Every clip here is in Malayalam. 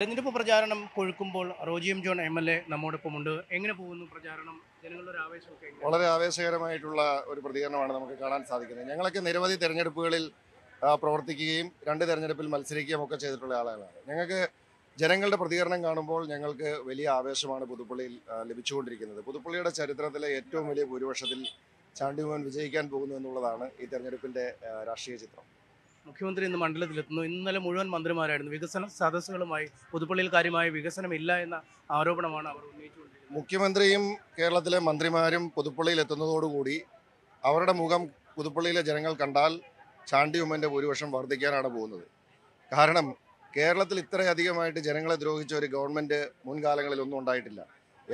തെരഞ്ഞെടുപ്പ് പ്രചാരണം കൊഴുക്കുമ്പോൾ Roji M John M L A നമ്മോടൊപ്പം ഉണ്ട് എങ്ങനെ പോകുന്നു പ്രചാരണം ജനങ്ങളുടെ ആവേശമൊക്കെ വളരെ ആവേശകരമായിട്ടുള്ള ഒരു പ്രതികരണമാണ് നമുക്ക് കാണാൻ സാധിക്കുന്നത് ഞങ്ങളൊക്കെ നിരവധി തെരഞ്ഞെടുപ്പുകളിൽ പ്രവർത്തിക്കുകയും രണ്ട് തെരഞ്ഞെടുപ്പിൽ മത്സരിക്കുകയും ഒക്കെ ചെയ്തിട്ടുള്ള ആളുകളാണ് ഞങ്ങൾക്ക് ജനങ്ങളുടെ പ്രതികരണം കാണുമ്പോൾ ഞങ്ങൾക്ക് വലിയ ആവേശമാണ് പുതുപ്പള്ളിയിൽ ലഭിച്ചുകൊണ്ടിരിക്കുന്നത് പുതുപ്പള്ളിയുടെ ചരിത്രത്തിലെ ഏറ്റവും വലിയ ഭൂരിപക്ഷത്തിൽ ചാണ്ടിമോൻ വിജയിക്കാൻ പോകുന്നു എന്നുള്ളതാണ് ഈ തെരഞ്ഞെടുപ്പിൻ്റെ രാഷ്ട്രീയ ചിത്രം മുഖ്യമന്ത്രി ഇന്ന് മണ്ഡലത്തിലെത്തുന്നു ഇന്നലെ മുഴുവൻ മന്ത്രിമാരായിരുന്നു വികസന സദസ്സുകളുമായി പുതുപ്പള്ളിയിൽ കാര്യമായ വികസനമില്ല എന്ന ആരോപണമാണ് അവർ ഉന്നയിച്ചുകൊണ്ടിരിക്കുന്നത് മുഖ്യമന്ത്രിയും കേരളത്തിലെ മന്ത്രിമാരും പുതുപ്പള്ളിയിൽ എത്തുന്നതോടുകൂടി അവരുടെ മുഖം പുതുപ്പള്ളിയിലെ ജനങ്ങൾ കണ്ടാൽ ചാണ്ടി ഉമ്മൻ്റെ ഭൂരിപക്ഷം വർദ്ധിക്കാനാണ് പോകുന്നത് കാരണം കേരളത്തിൽ ഇത്രയധികമായിട്ട് ജനങ്ങളെ ദ്രോഹിച്ച ഒരു ഗവൺമെൻറ് മുൻകാലങ്ങളിൽ ഒന്നും ഉണ്ടായിട്ടില്ല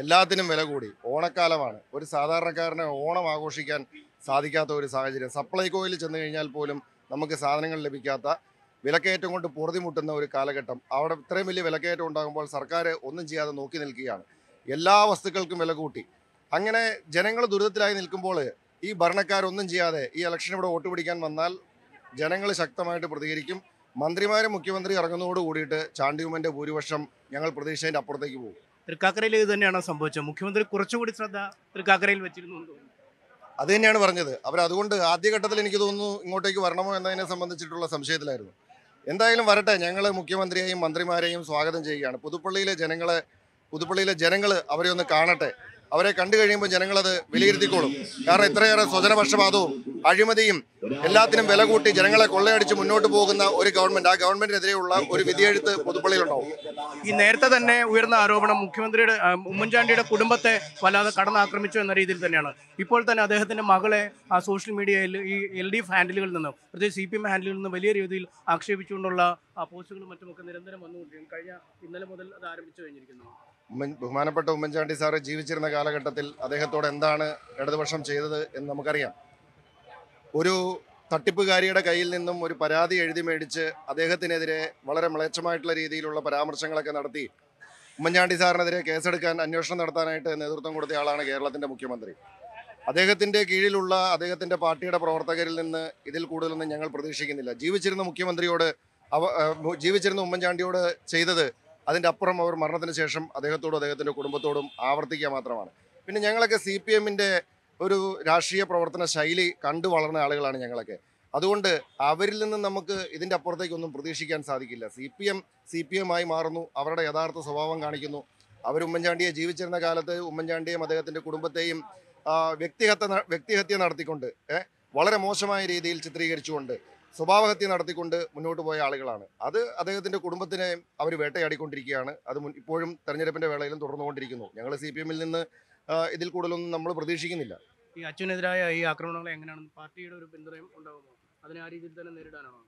എല്ലാത്തിനും വില കൂടി ഓണക്കാലമാണ് ഒരു സാധാരണക്കാരനെ ഓണം ആഘോഷിക്കാൻ സാധിക്കാത്ത ഒരു സാഹചര്യം സപ്ലൈകോയിൽ ചെന്ന് കഴിഞ്ഞാൽ പോലും നമുക്ക് സാധനങ്ങൾ ലഭിക്കാത്ത വിലക്കയറ്റം കൊണ്ട് പൊറുതിമുട്ടുന്ന ഒരു കാലഘട്ടം അവിടെ ഇത്രയും വലിയ വിലക്കയറ്റം ഉണ്ടാകുമ്പോൾ സർക്കാർ ഒന്നും ചെയ്യാതെ നോക്കി നിൽക്കുകയാണ് എല്ലാ വസ്തുക്കൾക്കും വില കൂട്ടി അങ്ങനെ ജനങ്ങൾ ദുരിതത്തിലായി നിൽക്കുമ്പോൾ ഈ ഭരണക്കാരൊന്നും ചെയ്യാതെ ഈ ഇലക്ഷൻ ഇവിടെ വോട്ട് പിടിക്കാൻ വന്നാൽ ജനങ്ങൾ ശക്തമായിട്ട് പ്രതികരിക്കും മന്ത്രിമാരും മുഖ്യമന്ത്രി ഇറങ്ങുന്നതോട് കൂടിയിട്ട് ചാണ്ടിയുമൻ്റെ ഭൂരിപക്ഷം ഞങ്ങൾ പ്രതീക്ഷേൻ്റെ അപ്പുറത്തേക്ക് പോകും തൃക്കാക്കരയിൽ ഇത് തന്നെയാണ് സംഭവിച്ചത് മുഖ്യമന്ത്രി കുറച്ചുകൂടി ശ്രദ്ധ തൃക്കാക്കരയിൽ വെച്ചിരുന്നു അത് തന്നെയാണ് പറഞ്ഞത് അവരതുകൊണ്ട് ആദ്യഘട്ടത്തിൽ എനിക്ക് തോന്നുന്നു ഇങ്ങോട്ടേക്ക് വരണമോ എന്നതിനെ സംബന്ധിച്ചിട്ടുള്ള സംശയത്തിലായിരുന്നു എന്തായാലും വരട്ടെ ഞങ്ങൾ മുഖ്യമന്ത്രിയെയും മന്ത്രിമാരെയും സ്വാഗതം ചെയ്യുകയാണ് പുതുപ്പള്ളിയിലെ ജനങ്ങളെ പുതുപ്പള്ളിയിലെ ജനങ്ങൾ അവരെ ഒന്ന് കാണട്ടെ അവരെ കണ്ടു കഴിയുമ്പോൾ ജനങ്ങളത് വിലയിരുത്തിക്കോളും കാരണം ഇത്രയേറെ സ്വജനപക്ഷപാതവും അഴിമതിയും എല്ലാത്തിനും വില കൂട്ടി ജനങ്ങളെ കൊള്ളയടിച്ച് മുന്നോട്ട് പോകുന്ന ഒരു ഗവൺമെന്റ് ആ ഗവൺമെന്റിനെതിരെയുള്ള ഒരു വിധിയെഴുത്ത് പൊതുപ്പള്ളിയിലുണ്ടാവും ഈ നേരത്തെ തന്നെ ഉയർന്ന ആരോപണം മുഖ്യമന്ത്രിയുടെ ഉമ്മൻചാണ്ടിയുടെ കുടുംബത്തെ വല്ലാതെ കടന്നാക്രമിച്ചു എന്ന രീതിയിൽ തന്നെയാണ് ഇപ്പോൾ തന്നെ അദ്ദേഹത്തിന്റെ മകളെ ആ സോഷ്യൽ മീഡിയയിൽ ഈ എൽ ഡി എഫ് ഹാൻഡിലുകളിൽ നിന്നും പ്രത്യേകിച്ച് സി പി എം ഹാൻഡിലുകളിൽ നിന്നും വലിയ രീതിയിൽ ആക്ഷേപിച്ചുകൊണ്ടുള്ള ആ പോസ്റ്റുകളും മറ്റുമൊക്കെ നിരന്തരം വന്നുകൊണ്ടിരിക്കും കഴിഞ്ഞ ഇന്നലെ മുതൽ അത് ആരംഭിച്ചു കഴിഞ്ഞിരിക്കുന്നു ഉമ്മൻ ബഹുമാനപ്പെട്ട ഉമ്മൻചാണ്ടി സാറ് ജീവിച്ചിരുന്ന കാലഘട്ടത്തിൽ അദ്ദേഹത്തോട് എന്താണ് ഇടതുപക്ഷം ചെയ്തത് എന്ന് നമുക്കറിയാം ഒരു തട്ടിപ്പുകാരിയുടെ കയ്യിൽ നിന്നും ഒരു പരാതി എഴുതി മേടിച്ച് അദ്ദേഹത്തിനെതിരെ വളരെ മ്ലേച്ഛമായിട്ടുള്ള രീതിയിലുള്ള പരാമർശങ്ങളൊക്കെ നടത്തി ഉമ്മൻചാണ്ടി സാറിനെതിരെ കേസെടുക്കാൻ അന്വേഷണം നടത്താനായിട്ട് നേതൃത്വം കൊടുത്ത ആളാണ് കേരളത്തിൻ്റെ മുഖ്യമന്ത്രി അദ്ദേഹത്തിൻ്റെ കീഴിലുള്ള അദ്ദേഹത്തിൻ്റെ പാർട്ടിയുടെ പ്രവർത്തകരിൽ നിന്ന് ഇതിൽ കൂടുതലൊന്നും ഞങ്ങൾ പ്രതീക്ഷിക്കുന്നില്ല ജീവിച്ചിരുന്ന മുഖ്യമന്ത്രിയോട് അവ ജീവിച്ചിരുന്ന ഉമ്മൻചാണ്ടിയോട് ചെയ്തത് അതിൻ്റെ അപ്പുറം അവർ മരണത്തിന് ശേഷം അദ്ദേഹത്തോടും അദ്ദേഹത്തിൻ്റെ കുടുംബത്തോടും ആവർത്തിക്കുക മാത്രമാണ് പിന്നെ ഞങ്ങളൊക്കെ സി പി എമ്മിൻ്റെ ഒരു രാഷ്ട്രീയ പ്രവർത്തന ശൈലി കണ്ടു വളർന്ന ആളുകളാണ് ഞങ്ങളൊക്കെ അതുകൊണ്ട് അവരിൽ നിന്ന് നമുക്ക് ഇതിൻ്റെ അപ്പുറത്തേക്കൊന്നും പ്രതീക്ഷിക്കാൻ സാധിക്കില്ല C P M C P M ആയി മാറുന്നു അവരുടെ യഥാർത്ഥ സ്വഭാവം കാണിക്കുന്നു അവർ ഉമ്മൻചാണ്ടിയെ ജീവിച്ചിരുന്ന കാലത്ത് ഉമ്മൻചാണ്ടിയും അദ്ദേഹത്തിൻ്റെ കുടുംബത്തെയും വ്യക്തിഹത്യ വ്യക്തിഹത്യ നടത്തിക്കൊണ്ട് വളരെ മോശമായ രീതിയിൽ ചിത്രീകരിച്ചുകൊണ്ട് സ്വഭാവഹത്യ നടത്തിക്കൊണ്ട് മുന്നോട്ട് പോയ ആളുകളാണ് അത് അദ്ദേഹത്തിൻ്റെ കുടുംബത്തിനെ അവർ വേട്ടയാടിക്കൊണ്ടിരിക്കുകയാണ് അത് ഇപ്പോഴും തെരഞ്ഞെടുപ്പിൻ്റെ വേളയിലും തുടർന്നുകൊണ്ടിരിക്കുന്നു ഞങ്ങൾ സി നിന്ന് ഇതിൽ കൂടുതലൊന്നും നമ്മൾ പ്രതീക്ഷിക്കുന്നില്ല ഈ അച്ഛനെതിരായ ഈ ആക്രമണങ്ങൾ എങ്ങനെയാണ് പാർട്ടിയുടെ ഒരു പിന്തുണയും ഉണ്ടാകുമോ അതിനെ ആ രീതിയിൽ തന്നെ നേരിടാനാണോ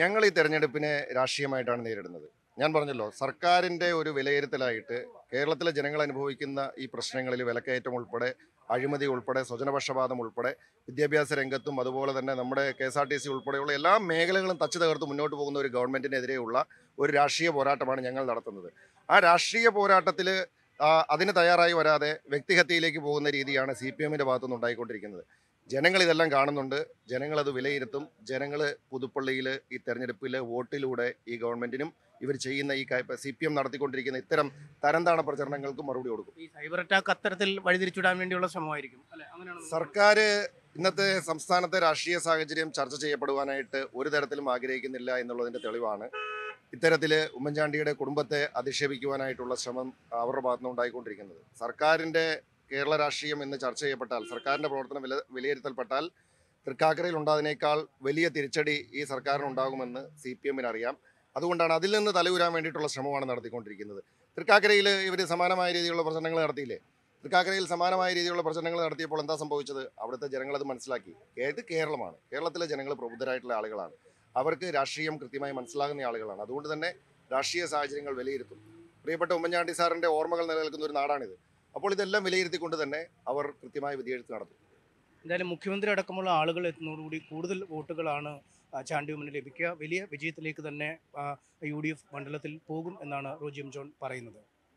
ഞങ്ങൾ ഈ തെരഞ്ഞെടുപ്പിനെ രാഷ്ട്രീയമായിട്ടാണ് നേരിടുന്നത് ഞാൻ പറഞ്ഞല്ലോ സർക്കാരിൻ്റെ ഒരു വിലയിരുത്തലായിട്ട് കേരളത്തിലെ ജനങ്ങൾ അനുഭവിക്കുന്ന ഈ പ്രശ്നങ്ങളിൽ വിലക്കയറ്റം ഉൾപ്പെടെ അഴിമതി ഉൾപ്പെടെ സ്വജനപക്ഷപാതം ഉൾപ്പെടെ വിദ്യാഭ്യാസ രംഗത്തും അതുപോലെ തന്നെ നമ്മുടെ K S R T C ഉൾപ്പെടെയുള്ള എല്ലാ മേഖലകളും തച്ചു തകർത്ത് മുന്നോട്ട് പോകുന്ന ഒരു ഗവൺമെൻറ്റിനെതിരെയുള്ള ഒരു രാഷ്ട്രീയ പോരാട്ടമാണ് ഞങ്ങൾ നടത്തുന്നത് ആ രാഷ്ട്രീയ പോരാട്ടത്തിൽ അതിന് തയ്യാറായി വരാതെ വ്യക്തിഹത്യയിലേക്ക് പോകുന്ന രീതിയാണ് സി പി എമ്മിൻ്റെ ഭാഗത്തുനിന്ന് ഉണ്ടായിക്കൊണ്ടിരിക്കുന്നത് ജനങ്ങൾ ഇതെല്ലാം കാണുന്നുണ്ട് ജനങ്ങളത് വിലയിരുത്തും ജനങ്ങൾ പുതുപ്പള്ളിയിൽ ഈ തെരഞ്ഞെടുപ്പിൽ വോട്ടിലൂടെ ഈ ഗവൺമെന്റിനും ഇവർ ചെയ്യുന്ന ഈ സി പി എം നടത്തിക്കൊണ്ടിരിക്കുന്ന ഇത്തരം തരംതാണ പ്രചരണങ്ങൾക്ക് മറുപടി കൊടുക്കും ഈ സൈബർ അറ്റാക്ക് അത്തരത്തിൽ വഴിതിരിച്ചുവിടാൻ വേണ്ടിയുള്ള ശ്രമമായിരിക്കും സർക്കാർ ഇന്നത്തെ സംസ്ഥാനത്തെ രാഷ്ട്രീയ സാഹചര്യം ചർച്ച ചെയ്യപ്പെടുവാനായിട്ട് ഒരു തരത്തിലും ആഗ്രഹിക്കുന്നില്ല എന്നുള്ളതിൻ്റെ തെളിവാണ് ഇത്തരത്തിൽ ഉമ്മൻചാണ്ടിയുടെ കുടുംബത്തെ അധിക്ഷേപിക്കുവാനായിട്ടുള്ള ശ്രമം അവരുടെ ഭാഗത്തുനിന്ന് ഉണ്ടായിക്കൊണ്ടിരിക്കുന്നത് സർക്കാരിൻ്റെ കേരള രാഷ്ട്രീയം എന്ന് ചർച്ച ചെയ്യപ്പെട്ടാൽ സർക്കാരിൻ്റെ പ്രവർത്തനം വില വിലയിരുത്തൽപ്പെട്ടാൽ തൃക്കാക്കരയിൽ ഉണ്ടായതിനേക്കാൾ വലിയ തിരിച്ചടി ഈ സർക്കാരിന് ഉണ്ടാകുമെന്ന് സി പി എമ്മിന് അറിയാം അതുകൊണ്ടാണ് അതിൽ നിന്ന് തലയുരാൻ വേണ്ടിയിട്ടുള്ള ശ്രമമാണ് നടത്തിക്കൊണ്ടിരിക്കുന്നത് തൃക്കാക്കരയിൽ ഇവർ സമാനമായ രീതിയിലുള്ള പ്രശ്നങ്ങൾ നടത്തിയില്ലേ തൃക്കാക്കരയിൽ സമാനമായ രീതിയിലുള്ള പ്രശ്നങ്ങൾ നടത്തിയപ്പോൾ എന്താ സംഭവിച്ചത് അവിടുത്തെ ജനങ്ങൾ അത് മനസ്സിലാക്കി ഏത് കേരളമാണ് കേരളത്തിലെ ജനങ്ങൾ പ്രബുദ്ധരായിട്ടുള്ള ആളുകളാണ് അവർക്ക് രാഷ്ട്രീയം കൃത്യമായി മനസ്സിലാകുന്ന ആളുകളാണ് അതുകൊണ്ട് തന്നെ രാഷ്ട്രീയ സാഹചര്യങ്ങൾ വിലയിരുത്തും പ്രിയപ്പെട്ട ഉമ്മൻചാണ്ടി സാറിൻ്റെ ഓർമ്മകൾ നിലനിൽക്കുന്ന ഒരു നാടാണിത് അപ്പോൾ ഇതെല്ലാം വിലയിരുത്തിക്കൊണ്ട് തന്നെ അവർ കൃത്യമായ വിധിയെഴുത്ത് നടത്തും എന്തായാലും മുഖ്യമന്ത്രി അടക്കമുള്ള ആളുകൾ എത്തുന്നതോടുകൂടി കൂടുതൽ വോട്ടുകളാണ് ചാണ്ടി മുന്നിൽ ലഭിക്കുക വലിയ വിജയത്തിലേക്ക് തന്നെ യു ഡി എഫ് മണ്ഡലത്തിൽ പോകും എന്നാണ് റോജിയം ജോൺ പറയുന്നത്